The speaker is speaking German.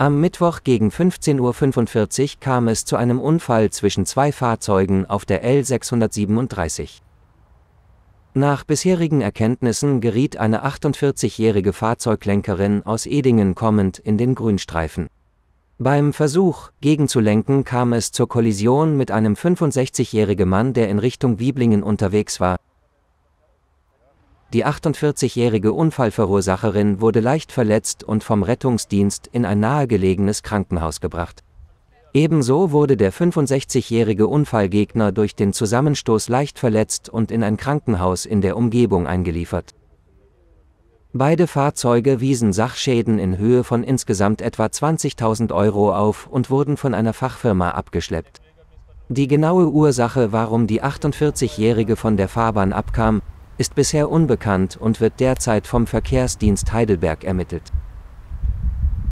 Am Mittwoch gegen 15.45 Uhr kam es zu einem Unfall zwischen zwei Fahrzeugen auf der L637. Nach bisherigen Erkenntnissen geriet eine 48-jährige Fahrzeuglenkerin aus Edingen kommend in den Grünstreifen. Beim Versuch, gegenzulenken, kam es zur Kollision mit einem 65-jährigen Mann, der in Richtung Wieblingen unterwegs war, die 48-jährige Unfallverursacherin wurde leicht verletzt und vom Rettungsdienst in ein nahegelegenes Krankenhaus gebracht. Ebenso wurde der 65-jährige Unfallgegner durch den Zusammenstoß leicht verletzt und in ein Krankenhaus in der Umgebung eingeliefert. Beide Fahrzeuge wiesen Sachschäden in Höhe von insgesamt etwa 20.000 Euro auf und wurden von einer Fachfirma abgeschleppt. Die genaue Ursache, warum die 48-Jährige von der Fahrbahn abkam, ist bisher unbekannt und wird derzeit vom Verkehrsdienst Heidelberg ermittelt